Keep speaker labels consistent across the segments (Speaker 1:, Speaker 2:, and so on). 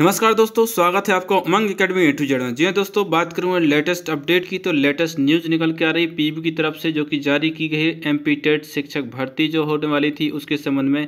Speaker 1: नमस्कार दोस्तों स्वागत है आपका उमंग एकेडमी एटू जड़ा जी हाँ दोस्तों बात करूँ लेटेस्ट अपडेट की तो लेटेस्ट न्यूज़ निकल के आ रही पी की तरफ से जो कि जारी की गई है एम टेट शिक्षक भर्ती जो होने वाली थी उसके संबंध में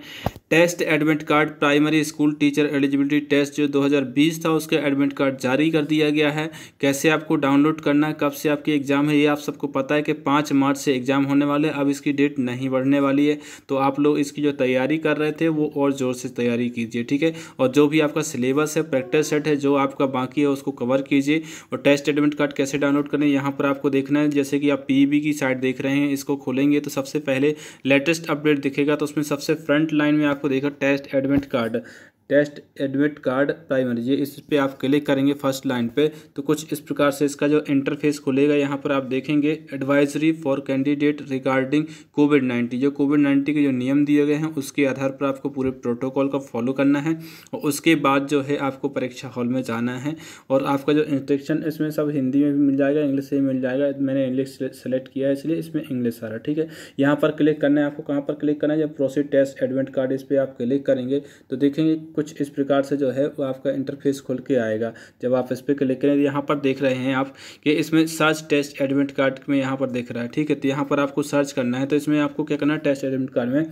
Speaker 1: test admit card primary school teacher eligibility test जो 2020 था उसका एडमिट कार्ड जारी कर दिया गया है कैसे आपको डाउनलोड करना है कब से आपकी एग्ज़ाम है ये आप सबको पता है कि पाँच मार्च से एग्ज़ाम होने वाले अब इसकी डेट नहीं बढ़ने वाली है तो आप लोग इसकी जो तैयारी कर रहे थे वो और ज़ोर से तैयारी कीजिए ठीक है और जो भी आपका सिलेबस क्लास है प्रैक्टिस सेट है जो आपका बाकी है उसको कवर कीजिए और टेस्ट एडमिट कार्ड कैसे डाउनलोड करें यहाँ पर आपको देखना है जैसे कि आप पी e की साइट देख रहे हैं इसको खोलेंगे तो सबसे पहले लेटेस्ट अपडेट दिखेगा तो उसमें सबसे फ्रंट लाइन में आपको देखा test admit card test admit card primary ये इस पर आप क्लिक करेंगे फर्स्ट लाइन पे तो कुछ इस प्रकार से इसका जो इंटरफेस खुलेगा यहाँ पर आप देखेंगे advisory for candidate regarding Covid nineteen जो कोविड नाइन्टीन के जो नियम दिए गए हैं उसके आधार पर आपको पूरे प्रोटोकॉल का फॉलो करना है और उसके बाद जो है आपको परीक्षा हॉल में जाना है और आपका जो इंस्ट्रक्शन इसमें सब हिंदी में भी मिल जाएगा इंग्लिश से भी मिल जाएगा मैंने इंग्लिश सेलेक्ट किया है इसलिए इसमें इंग्लिश सारा ठीक है यहाँ पर क्लिक करना है आपको कहाँ पर क्लिक करना है जब प्रोसीड टेस्ट एडमिट कार्ड इस पर आप क्लिक करेंगे तो देखेंगे कुछ इस प्रकार से जो है वो आपका इंटरफेस खुल के आएगा जब आप इस पर क्लिक करें यहाँ पर देख रहे हैं आप कि इसमें सर्च टेस्ट एडमिट कार्ड में यहाँ पर देख रहा है ठीक है तो यहाँ पर आपको सर्च करना है तो इसमें आपको क्या करना है टेस्ट एडमिट कार्ड में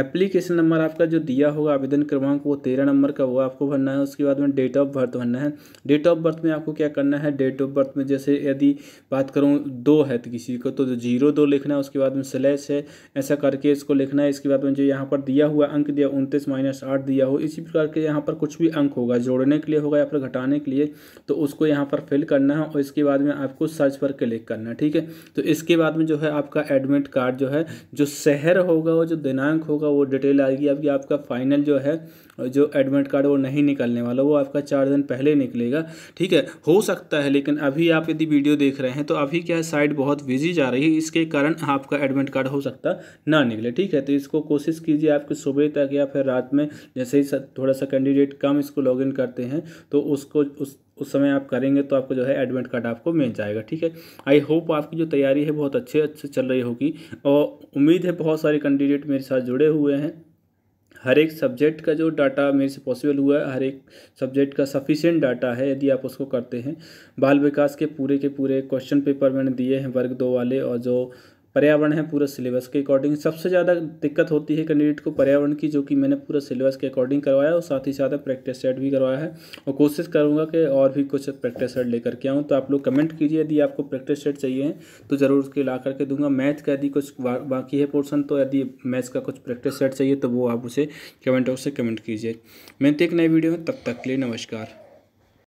Speaker 1: एप्लीकेशन नंबर आपका जो दिया होगा आवेदन क्रमांक वो तेरह नंबर का वो आपको भरना है उसके बाद में डेट ऑफ बर्थ भरना है डेट ऑफ बर्थ में आपको क्या करना है डेट ऑफ बर्थ में जैसे यदि बात करूँ दो है तो किसी को तो जीरो दो लिखना है उसके बाद में स्लैश है ऐसा करके इसको लिखना है इसके बाद में जो यहाँ पर दिया हुआ अंक दिया उनतीस माइनस आठ दिया हो इसी प्रकार प्रकार यहाँ पर कुछ भी अंक होगा जोड़ने के लिए होगा या फिर घटाने के लिए तो उसको यहाँ पर फिल करना है और इसके बाद में आपको सर्च पर क्लिक करना है ठीक है तो इसके बाद में जो है आपका एडमिट कार्ड जो है जो शहर होगा वो जो दिनांक होगा वो डिटेल आएगी आपकी आपका फाइनल जो है जो एडमिट कार्ड वो नहीं निकलने वाला वो आपका चार दिन पहले निकलेगा ठीक है हो सकता है लेकिन अभी आप यदि वीडियो देख रहे हैं तो अभी क्या है साइट बहुत बिजी जा रही है इसके कारण आपका एडमिट कार्ड हो सकता ना निकले ठीक है तो इसको कोशिश कीजिए आपकी सुबह तक या फिर रात में जैसे ही थोड़ा सा कैंडिडेट कम इसको लॉगिन करते हैं तो उसको उस उस समय आप करेंगे तो आपको जो है एडमिट कार्ड आपको मिल जाएगा ठीक है आई होप आपकी जो तैयारी है बहुत अच्छे अच्छे चल रही होगी और उम्मीद है बहुत सारे कैंडिडेट मेरे साथ जुड़े हुए हैं हर एक सब्जेक्ट का जो डाटा मेरे से पॉसिबल हुआ है हर एक सब्जेक्ट का सफिशेंट डाटा है यदि आप उसको करते हैं बाल विकास के पूरे के पूरे क्वेश्चन पेपर मैंने दिए हैं वर्ग दो वाले और जो पर्यावरण है पूरा सिलेबस के अकॉर्डिंग सबसे ज़्यादा दिक्कत होती है कैंडिडेट को पर्यावरण की जो कि मैंने पूरा सिलेबस के अकॉर्डिंग करवाया है और साथ ही साथ प्रैक्टिस सेट भी करवाया है और कोशिश करूँगा कि और भी कुछ प्रैक्टिस सेट लेकर के आऊँ तो आप लोग कमेंट कीजिए यदि आपको प्रैक्टिस सेट चाहिए तो ज़रूर उसके ला करके दूंगा मैथ का यदि कुछ बाकी है पोर्सन तो यदि मैथ्स का कुछ प्रैक्टिस सेट चाहिए तो वो आप उसे कमेंट बॉक्स से कमेंट कीजिए तो एक नए वीडियो में तब तक के लिए नमस्कार